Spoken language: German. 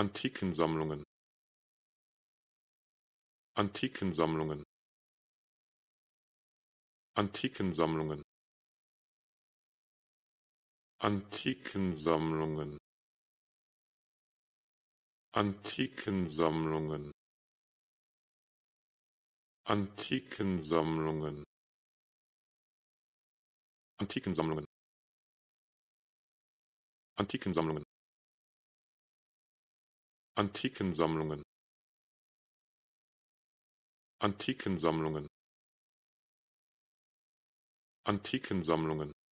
antikensammlungen antikensammlungen antikensammlungen antikensammlungen antikensammlungen antikensammlungen antikensammlungen antikensammlungen antikensammlungen antikensammlungen antikensammlungen